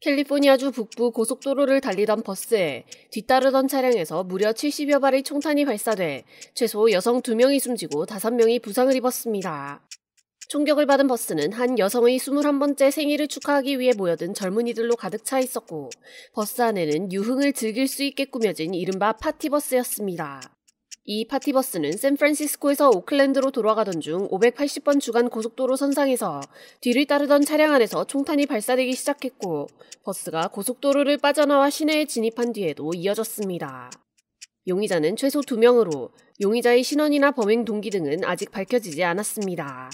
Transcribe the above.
캘리포니아주 북부 고속도로를 달리던 버스에 뒤따르던 차량에서 무려 70여 발의 총탄이 발사돼 최소 여성 2명이 숨지고 5명이 부상을 입었습니다. 총격을 받은 버스는 한 여성의 21번째 생일을 축하하기 위해 모여든 젊은이들로 가득 차 있었고 버스 안에는 유흥을 즐길 수 있게 꾸며진 이른바 파티버스였습니다. 이 파티버스는 샌프란시스코에서 오클랜드로 돌아가던 중 580번 주간 고속도로 선상에서 뒤를 따르던 차량 안에서 총탄이 발사되기 시작했고 버스가 고속도로를 빠져나와 시내에 진입한 뒤에도 이어졌습니다. 용의자는 최소 2명으로 용의자의 신원이나 범행 동기 등은 아직 밝혀지지 않았습니다.